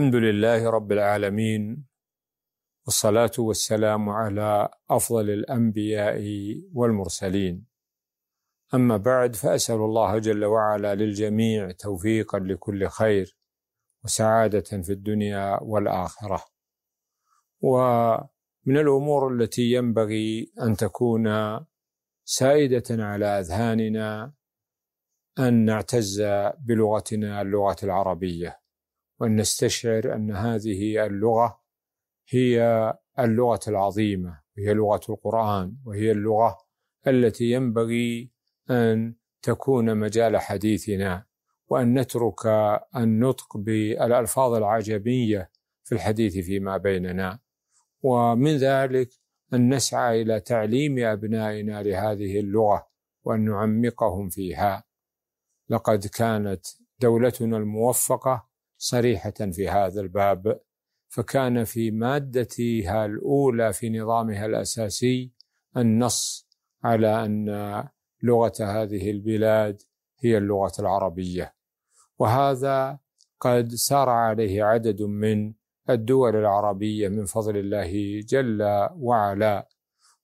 الحمد لله رب العالمين والصلاه والسلام على افضل الانبياء والمرسلين اما بعد فاسال الله جل وعلا للجميع توفيقا لكل خير وسعاده في الدنيا والاخره ومن الامور التي ينبغي ان تكون سائده على اذهاننا ان نعتز بلغتنا اللغه العربيه وأن نستشعر أن هذه اللغة هي اللغة العظيمة وهي لغة القرآن وهي اللغة التي ينبغي أن تكون مجال حديثنا وأن نترك النطق بالألفاظ العجمية في الحديث فيما بيننا ومن ذلك أن نسعى إلى تعليم أبنائنا لهذه اللغة وأن نعمقهم فيها لقد كانت دولتنا الموفقة صريحه في هذا الباب فكان في مادتها الاولى في نظامها الاساسي النص على ان لغه هذه البلاد هي اللغه العربيه وهذا قد سار عليه عدد من الدول العربيه من فضل الله جل وعلا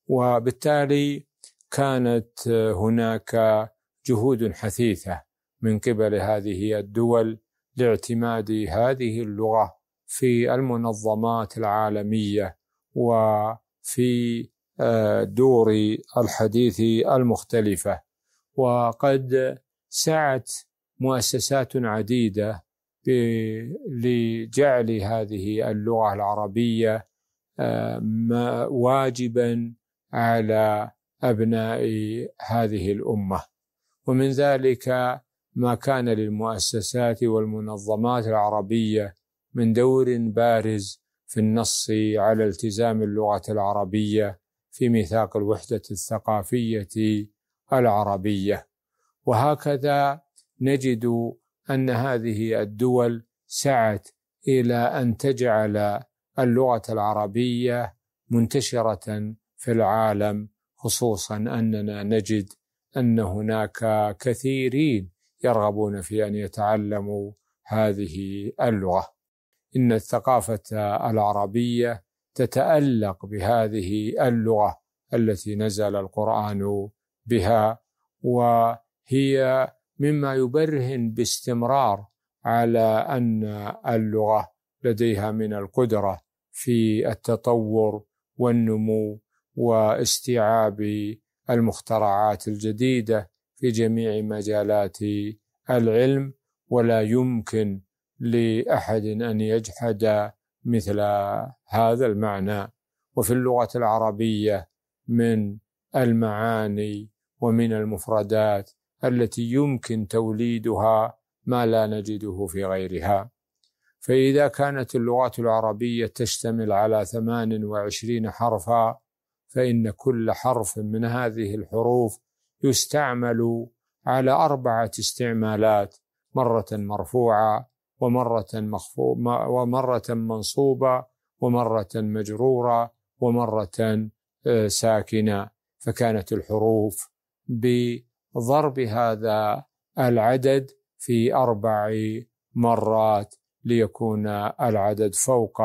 وبالتالي كانت هناك جهود حثيثه من قبل هذه الدول لاعتماد هذه اللغه في المنظمات العالميه وفي آه، دور الحديث المختلفه وقد سعت مؤسسات عديده لجعل هذه اللغه العربيه آه، واجبا على ابناء هذه الامه ومن ذلك ما كان للمؤسسات والمنظمات العربيه من دور بارز في النص على التزام اللغه العربيه في ميثاق الوحده الثقافيه العربيه وهكذا نجد ان هذه الدول سعت الى ان تجعل اللغه العربيه منتشره في العالم خصوصا اننا نجد ان هناك كثيرين يرغبون في ان يتعلموا هذه اللغه ان الثقافه العربيه تتالق بهذه اللغه التي نزل القران بها وهي مما يبرهن باستمرار على ان اللغه لديها من القدره في التطور والنمو واستيعاب المخترعات الجديده في جميع مجالات العلم ولا يمكن لاحد ان يجحد مثل هذا المعنى وفي اللغه العربيه من المعاني ومن المفردات التي يمكن توليدها ما لا نجده في غيرها فإذا كانت اللغه العربية تشتمل على 28 حرفا فإن كل حرف من هذه الحروف يستعمل على أربعة استعمالات مرة مرفوعة ومرة مخفو ومرة منصوبة ومرة مجرورة ومرة آه، ساكنة فكانت الحروف بضرب هذا العدد في أربع مرات ليكون العدد فوق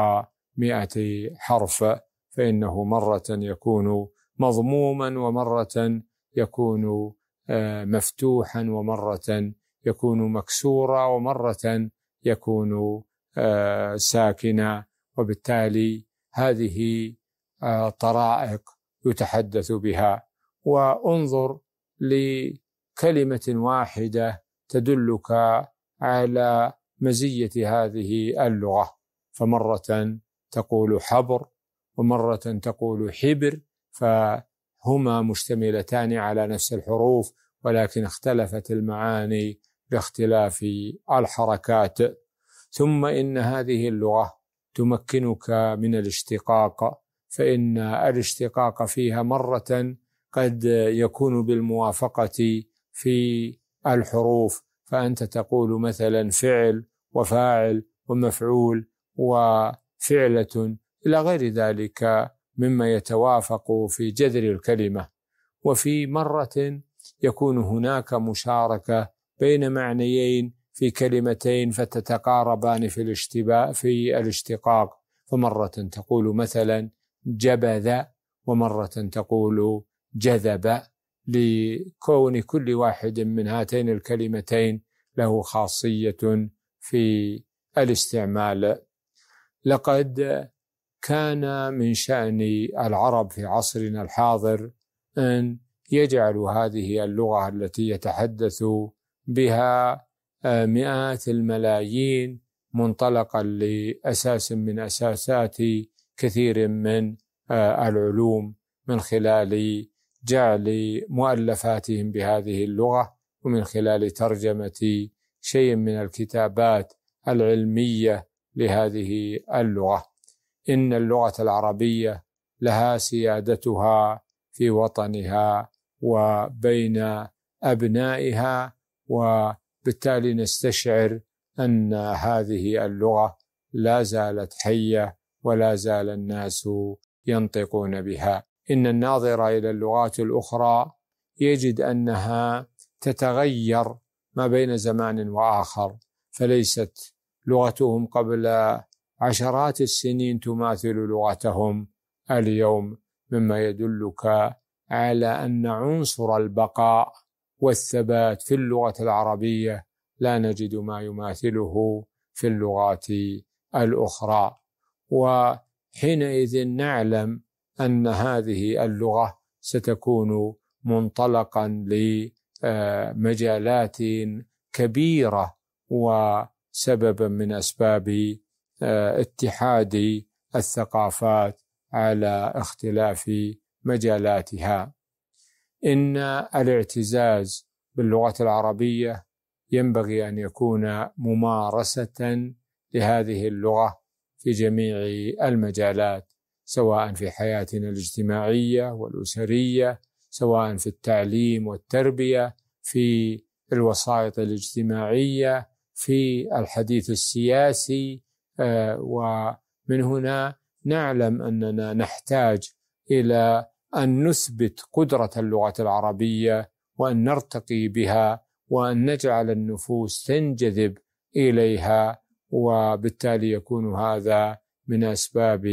مئة حرف فإنه مرة يكون مضموما ومرة يكون آه، مفتوحا ومرة يكون مكسورا ومرة يكون آه، ساكنا وبالتالي هذه آه، طرائق يتحدث بها وانظر لكلمة واحدة تدلك على مزية هذه اللغة فمرة تقول حبر ومرة تقول حبر ف هما مشتملتان على نفس الحروف ولكن اختلفت المعاني باختلاف الحركات ثم ان هذه اللغه تمكنك من الاشتقاق فان الاشتقاق فيها مره قد يكون بالموافقه في الحروف فانت تقول مثلا فعل وفاعل ومفعول وفعله الى غير ذلك مما يتوافق في جذر الكلمه وفي مره يكون هناك مشاركه بين معنيين في كلمتين فتتقاربان في الاشتباء في الاشتقاق فمره تقول مثلا جبذ ومره تقول جذب لكون كل واحد من هاتين الكلمتين له خاصيه في الاستعمال لقد كان من شأن العرب في عصرنا الحاضر أن يجعلوا هذه اللغة التي يتحدث بها آه، مئات الملايين منطلقا لأساس من أساسات كثير من آه، العلوم من خلال جعل مؤلفاتهم بهذه اللغة ومن خلال ترجمة شيء من الكتابات العلمية لهذه اللغة ان اللغه العربيه لها سيادتها في وطنها وبين ابنائها وبالتالي نستشعر ان هذه اللغه لا زالت حيه ولا زال الناس ينطقون بها ان الناظر الى اللغات الاخرى يجد انها تتغير ما بين زمان واخر فليست لغتهم قبل عشرات السنين تماثل لغتهم اليوم مما يدلك على ان عنصر البقاء والثبات في اللغه العربيه لا نجد ما يماثله في اللغات الاخرى وحينئذ نعلم ان هذه اللغه ستكون منطلقا لمجالات كبيره وسببا من اسباب آه، اتحاد الثقافات على اختلاف مجالاتها ان الاعتزاز باللغه العربيه ينبغي ان يكون ممارسه لهذه اللغه في جميع المجالات سواء في حياتنا الاجتماعيه والاسريه سواء في التعليم والتربيه في الوسائط الاجتماعيه في الحديث السياسي آه، ومن هنا نعلم اننا نحتاج الى ان نثبت قدره اللغه العربيه وان نرتقي بها وان نجعل النفوس تنجذب اليها وبالتالي يكون هذا من اسباب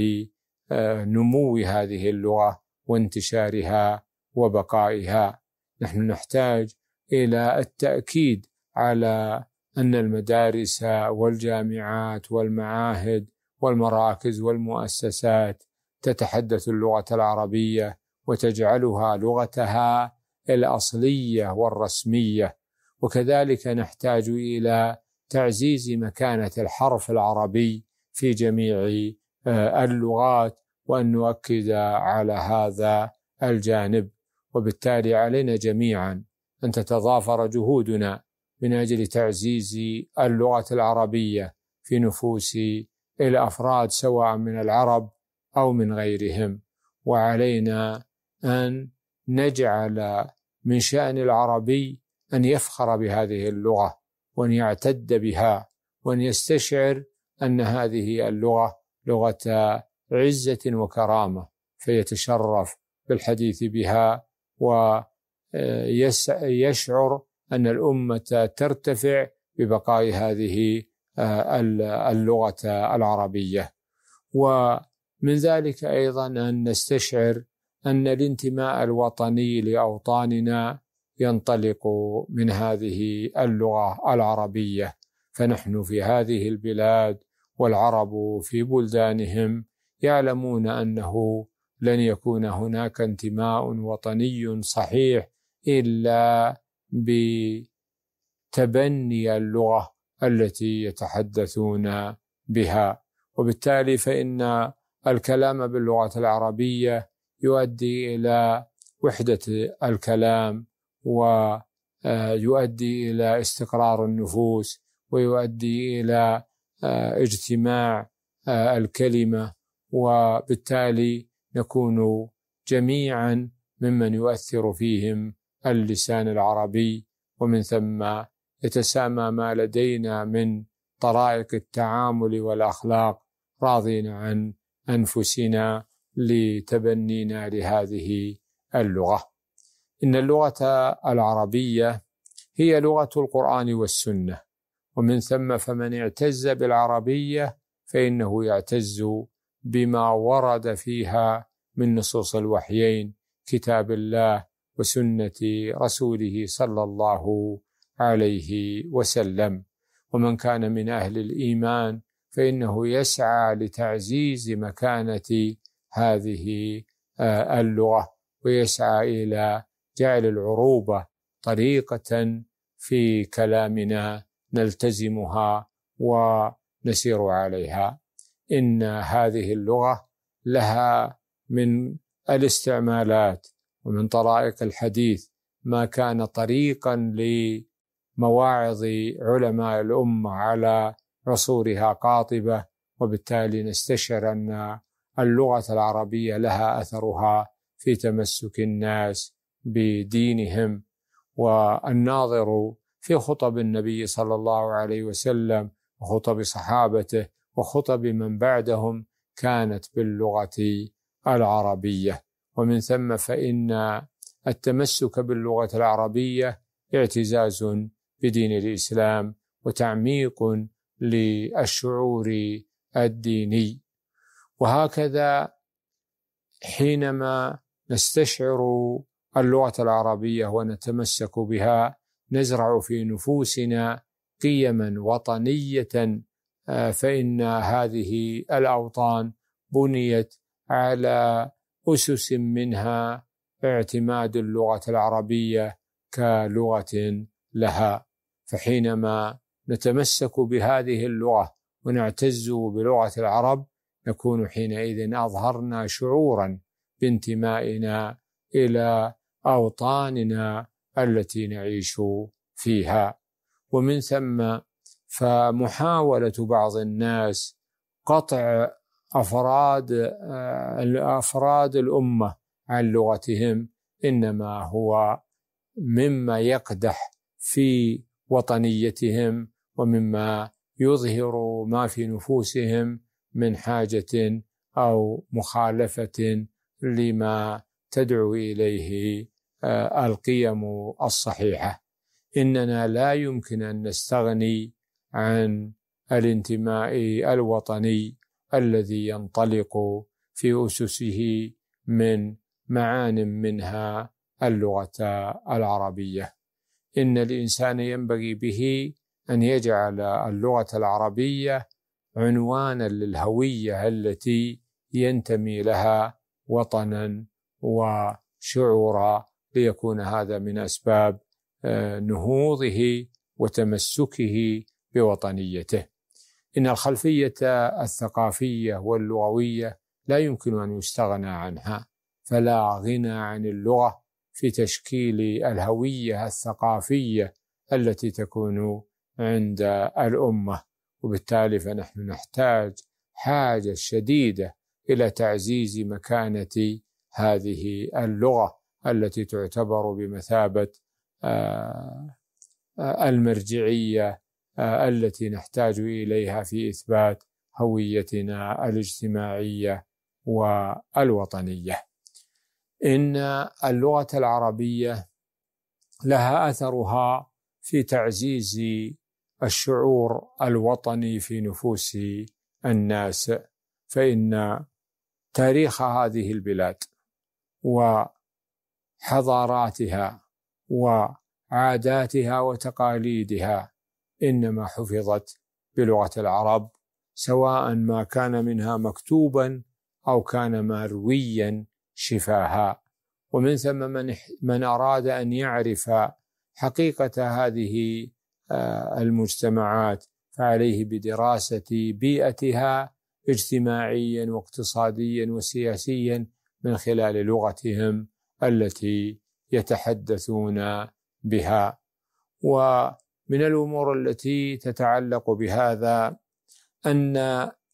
آه، نمو هذه اللغه وانتشارها وبقائها نحن نحتاج الى التاكيد على أن المدارس والجامعات والمعاهد والمراكز والمؤسسات تتحدث اللغة العربية وتجعلها لغتها الأصلية والرسمية وكذلك نحتاج إلى تعزيز مكانة الحرف العربي في جميع آه، اللغات وأن نؤكد على هذا الجانب وبالتالي علينا جميعا أن تتضافر جهودنا من اجل تعزيز اللغه العربيه في نفوس الافراد سواء من العرب او من غيرهم وعلينا ان نجعل من شان العربي ان يفخر بهذه اللغه وان يعتد بها وان يستشعر ان هذه اللغه لغه عزه وكرامه فيتشرف بالحديث بها ويشعر ان الامه ترتفع ببقاء هذه آه، اللغه العربيه ومن ذلك ايضا ان نستشعر ان الانتماء الوطني لاوطاننا ينطلق من هذه اللغه العربيه فنحن في هذه البلاد والعرب في بلدانهم يعلمون انه لن يكون هناك انتماء وطني صحيح الا بتبني اللغه التي يتحدثون بها وبالتالي فان الكلام باللغه العربيه يؤدي الى وحده الكلام ويؤدي الى استقرار النفوس ويؤدي الى آه، اجتماع آه، الكلمه وبالتالي نكون جميعا ممن يؤثر فيهم اللسان العربي ومن ثم يتسامى ما لدينا من طرائق التعامل والاخلاق راضين عن انفسنا لتبنينا لهذه اللغه ان اللغه العربيه هي لغه القران والسنه ومن ثم فمن اعتز بالعربيه فانه يعتز بما ورد فيها من نصوص الوحيين كتاب الله وسنه رسوله صلى الله عليه وسلم ومن كان من اهل الايمان فانه يسعى لتعزيز مكانه هذه آه، اللغه ويسعى الى جعل العروبه طريقه في كلامنا نلتزمها ونسير عليها ان هذه اللغه لها من الاستعمالات ومن طرائق الحديث ما كان طريقا لمواعظ علماء الامه على عصورها قاطبه وبالتالي نستشعر ان اللغه العربيه لها اثرها في تمسك الناس بدينهم والناظر في خطب النبي صلى الله عليه وسلم وخطب صحابته وخطب من بعدهم كانت باللغه العربيه ومن ثم فإن التمسك باللغة العربية اعتزاز بدين الإسلام وتعميق للشعور الديني وهكذا حينما نستشعر اللغة العربية ونتمسك بها نزرع في نفوسنا قيما وطنية آه، فإن هذه الأوطان بنيت على أسس منها اعتماد اللغة العربية كلغة لها فحينما نتمسك بهذه اللغة ونعتز بلغة العرب نكون حينئذ أظهرنا شعورا بانتمائنا إلى أوطاننا التي نعيش فيها ومن ثم فمحاولة بعض الناس قطع افراد آه، افراد الامه عن لغتهم انما هو مما يقدح في وطنيتهم ومما يظهر ما في نفوسهم من حاجه او مخالفه لما تدعو اليه آه، القيم الصحيحه اننا لا يمكن ان نستغني عن الانتماء الوطني الذي ينطلق في اسسه من معان منها اللغه العربيه ان الانسان ينبغي به ان يجعل اللغه العربيه عنوانا للهويه التي ينتمي لها وطنا وشعورا ليكون هذا من اسباب آه، نهوضه وتمسكه بوطنيته إن الخلفية الثقافية واللغوية لا يمكن أن يستغنى عنها فلا غنى عن اللغة في تشكيل الهوية الثقافية التي تكون عند الأمة وبالتالي فنحن نحتاج حاجة شديدة إلى تعزيز مكانة هذه اللغة التي تعتبر بمثابة آه، آه، المرجعية التي نحتاج اليها في اثبات هويتنا الاجتماعيه والوطنيه ان اللغه العربيه لها اثرها في تعزيز الشعور الوطني في نفوس الناس فان تاريخ هذه البلاد وحضاراتها وعاداتها وتقاليدها انما حفظت بلغه العرب سواء ما كان منها مكتوبا او كان مرويا شفاها ومن ثم من من اراد ان يعرف حقيقه هذه آه، المجتمعات فعليه بدراسه بيئتها اجتماعيا واقتصاديا وسياسيا من خلال لغتهم التي يتحدثون بها و من الامور التي تتعلق بهذا ان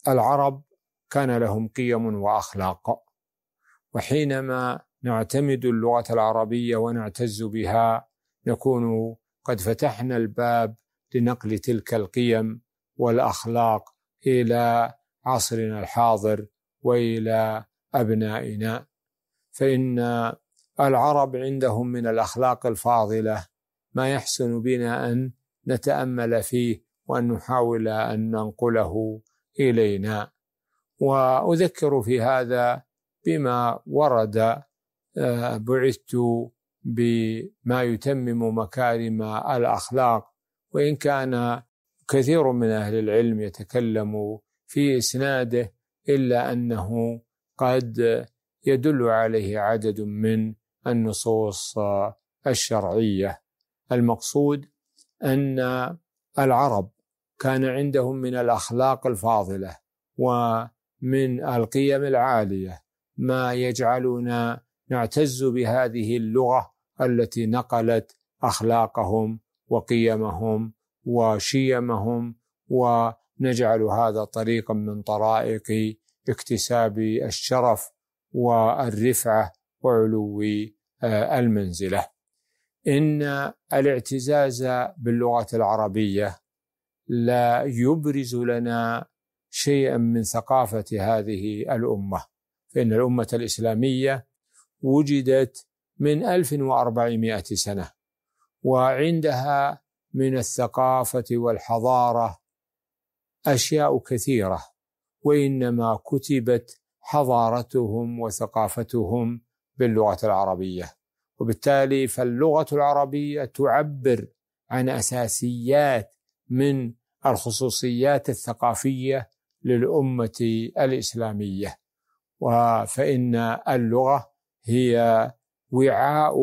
العرب كان لهم قيم واخلاق وحينما نعتمد اللغه العربيه ونعتز بها نكون قد فتحنا الباب لنقل تلك القيم والاخلاق الى عصرنا الحاضر والى ابنائنا فان العرب عندهم من الاخلاق الفاضله ما يحسن بنا ان نتامل فيه وان نحاول ان ننقله الينا واذكر في هذا بما ورد آه، بعثت بما يتمم مكارم الاخلاق وان كان كثير من اهل العلم يتكلم في اسناده الا انه قد يدل عليه عدد من النصوص الشرعيه المقصود ان العرب كان عندهم من الاخلاق الفاضله ومن القيم العاليه ما يجعلنا نعتز بهذه اللغه التي نقلت اخلاقهم وقيمهم وشيمهم ونجعل هذا طريقا من طرائق اكتساب الشرف والرفعه وعلو آه، المنزله إن الاعتزاز باللغة العربية لا يبرز لنا شيئا من ثقافة هذه الأمة فإن الأمة الإسلامية وجدت من 1400 سنة وعندها من الثقافة والحضارة أشياء كثيرة وإنما كتبت حضارتهم وثقافتهم باللغة العربية وبالتالي فاللغة العربية تعبر عن أساسيات من الخصوصيات الثقافية للأمة الإسلامية فإن اللغة هي وعاء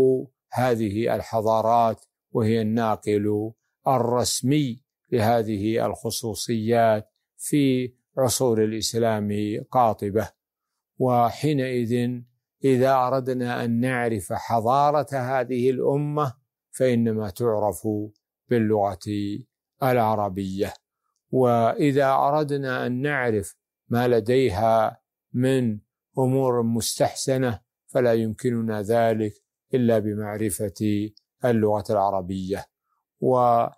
هذه الحضارات وهي الناقل الرسمي لهذه الخصوصيات في عصور الإسلام قاطبة وحينئذ اذا اردنا ان نعرف حضاره هذه الامه فانما تعرف باللغه العربيه واذا اردنا ان نعرف ما لديها من امور مستحسنه فلا يمكننا ذلك الا بمعرفه اللغه العربيه ومن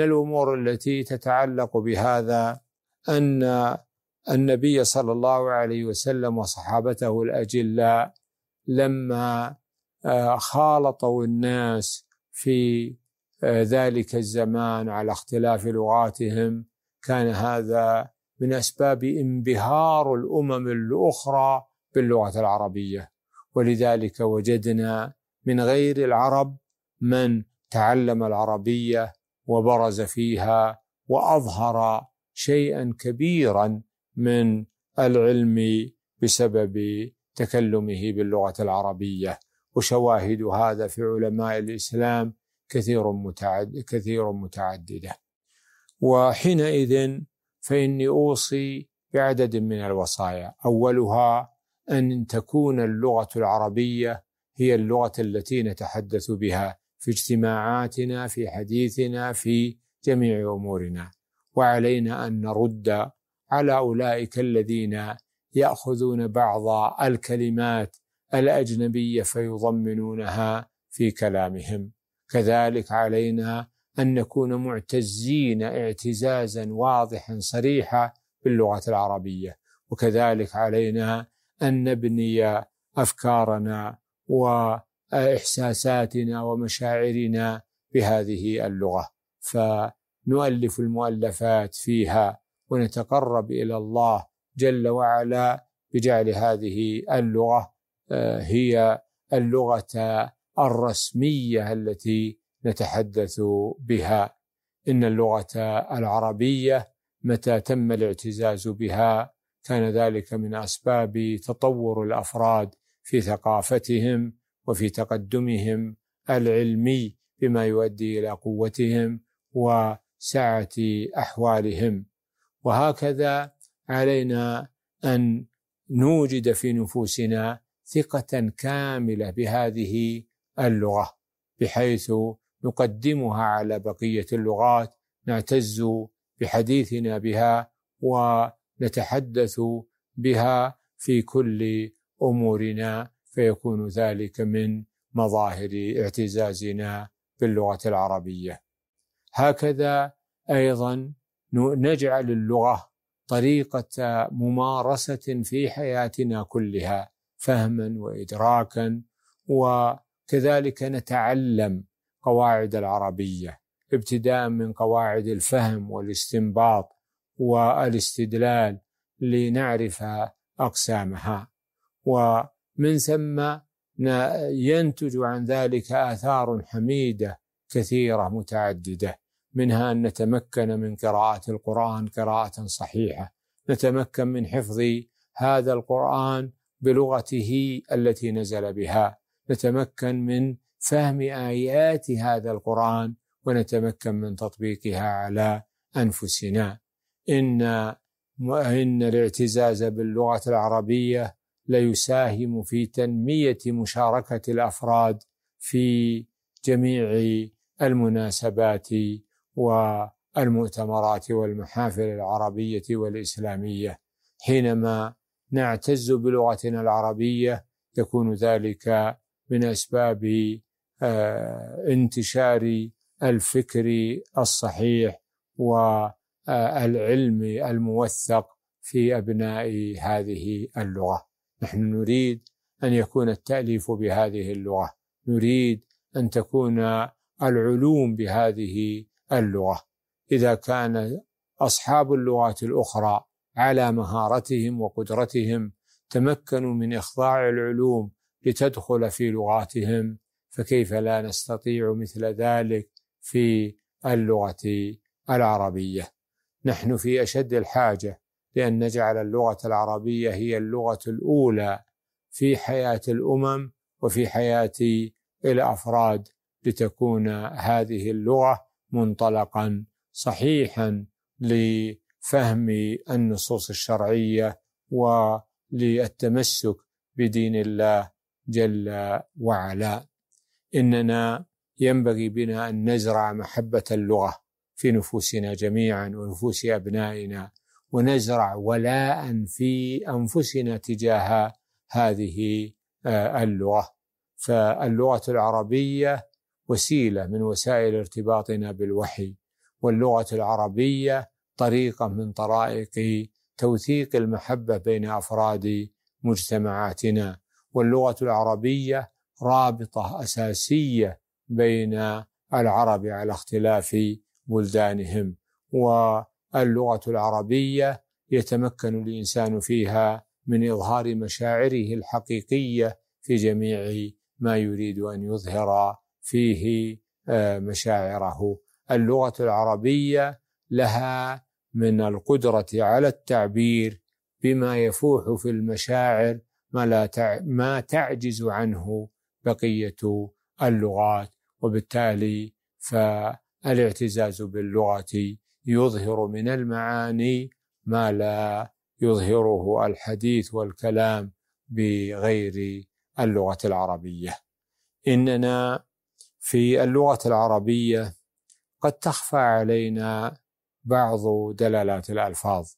الامور التي تتعلق بهذا ان النبي صلى الله عليه وسلم وصحابته الاجلاء لما آه، خالطوا الناس في آه، ذلك الزمان على اختلاف لغاتهم كان هذا من اسباب انبهار الامم الاخرى باللغه العربيه ولذلك وجدنا من غير العرب من تعلم العربيه وبرز فيها واظهر شيئا كبيرا من العلم بسبب تكلمه باللغه العربيه وشواهد هذا في علماء الاسلام كثير متعد كثير متعدده وحينئذ فاني اوصي بعدد من الوصايا اولها ان تكون اللغه العربيه هي اللغه التي نتحدث بها في اجتماعاتنا في حديثنا في جميع امورنا وعلينا ان نرد على اولئك الذين ياخذون بعض الكلمات الاجنبيه فيضمنونها في كلامهم كذلك علينا ان نكون معتزين اعتزازا واضحا صريحا باللغه العربيه وكذلك علينا ان نبني افكارنا واحساساتنا ومشاعرنا بهذه اللغه فنؤلف المؤلفات فيها ونتقرب الى الله جل وعلا بجعل هذه اللغه آه، هي اللغه الرسميه التي نتحدث بها ان اللغه العربيه متى تم الاعتزاز بها كان ذلك من اسباب تطور الافراد في ثقافتهم وفي تقدمهم العلمي بما يؤدي الى قوتهم وسعه احوالهم وهكذا علينا ان نوجد في نفوسنا ثقه كامله بهذه اللغه بحيث نقدمها على بقيه اللغات نعتز بحديثنا بها ونتحدث بها في كل امورنا فيكون ذلك من مظاهر اعتزازنا باللغه العربيه هكذا ايضا نجعل اللغه طريقه ممارسه في حياتنا كلها فهما وادراكا وكذلك نتعلم قواعد العربيه ابتداء من قواعد الفهم والاستنباط والاستدلال لنعرف اقسامها ومن ثم ينتج عن ذلك اثار حميده كثيره متعدده منها أن نتمكن من قراءة القرآن قراءة صحيحة نتمكن من حفظ هذا القرآن بلغته التي نزل بها نتمكن من فهم آيات هذا القرآن ونتمكن من تطبيقها على أنفسنا إن إن الاعتزاز باللغة العربية ليساهم في تنمية مشاركة الأفراد في جميع المناسبات والمؤتمرات والمحافل العربيه والاسلاميه حينما نعتز بلغتنا العربيه يكون ذلك من اسباب آه، انتشار الفكر الصحيح والعلم الموثق في ابناء هذه اللغه نحن نريد ان يكون التاليف بهذه اللغه نريد ان تكون العلوم بهذه اللغه اذا كان اصحاب اللغات الاخرى على مهارتهم وقدرتهم تمكنوا من اخضاع العلوم لتدخل في لغاتهم فكيف لا نستطيع مثل ذلك في اللغه العربيه نحن في اشد الحاجه لان نجعل اللغه العربيه هي اللغه الاولى في حياه الامم وفي حياه الافراد لتكون هذه اللغه منطلقا صحيحا لفهم النصوص الشرعيه وللتمسك بدين الله جل وعلا اننا ينبغي بنا ان نزرع محبه اللغه في نفوسنا جميعا ونفوس ابنائنا ونزرع ولاء في انفسنا تجاه هذه آه، اللغه فاللغه العربيه وسيله من وسائل ارتباطنا بالوحي واللغه العربيه طريقه من طرائق توثيق المحبه بين افراد مجتمعاتنا واللغه العربيه رابطه اساسيه بين العرب على اختلاف بلدانهم واللغه العربيه يتمكن الانسان فيها من اظهار مشاعره الحقيقيه في جميع ما يريد ان يظهر فيه آه، مشاعره اللغه العربيه لها من القدره على التعبير بما يفوح في المشاعر ما, لا ما تعجز عنه بقيه اللغات وبالتالي فالاعتزاز باللغه يظهر من المعاني ما لا يظهره الحديث والكلام بغير اللغه العربيه اننا في اللغة العربية قد تخفى علينا بعض دلالات الألفاظ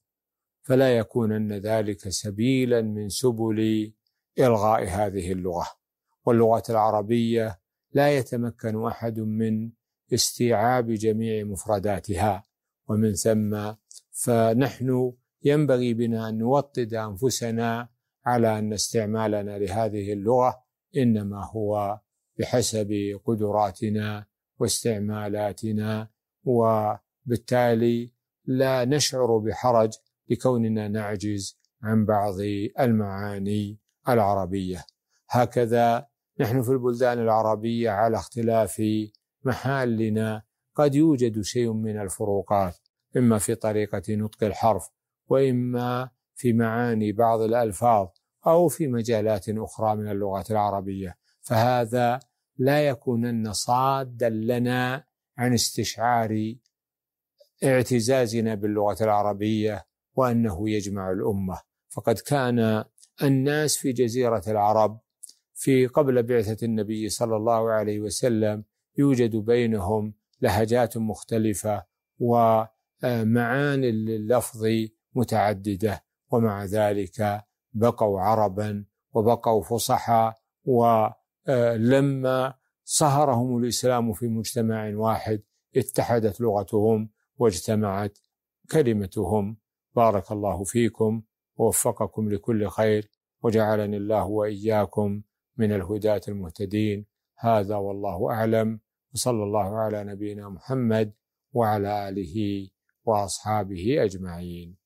فلا يكونن ذلك سبيلا من سبل إلغاء هذه اللغة واللغه العربية لا يتمكن أحد من استيعاب جميع مفرداتها ومن ثم فنحن ينبغي بنا أن نوطد أنفسنا على أن استعمالنا لهذه اللغة إنما هو بحسب قدراتنا واستعمالاتنا وبالتالي لا نشعر بحرج لكوننا نعجز عن بعض المعاني العربيه هكذا نحن في البلدان العربيه على اختلاف محالنا قد يوجد شيء من الفروقات اما في طريقه نطق الحرف واما في معاني بعض الالفاظ او في مجالات اخرى من اللغه العربيه فهذا لا يكونن صادا لنا عن استشعار اعتزازنا باللغه العربيه وانه يجمع الامه فقد كان الناس في جزيره العرب في قبل بعثه النبي صلى الله عليه وسلم يوجد بينهم لهجات مختلفه ومعاني اللفظ متعدده ومع ذلك بقوا عربا وبقوا فصحى و لما صهرهم الاسلام في مجتمع واحد اتحدت لغتهم واجتمعت كلمتهم بارك الله فيكم ووفقكم لكل خير وجعلني الله واياكم من الهداة المهتدين هذا والله اعلم وصلى الله على نبينا محمد وعلى اله واصحابه اجمعين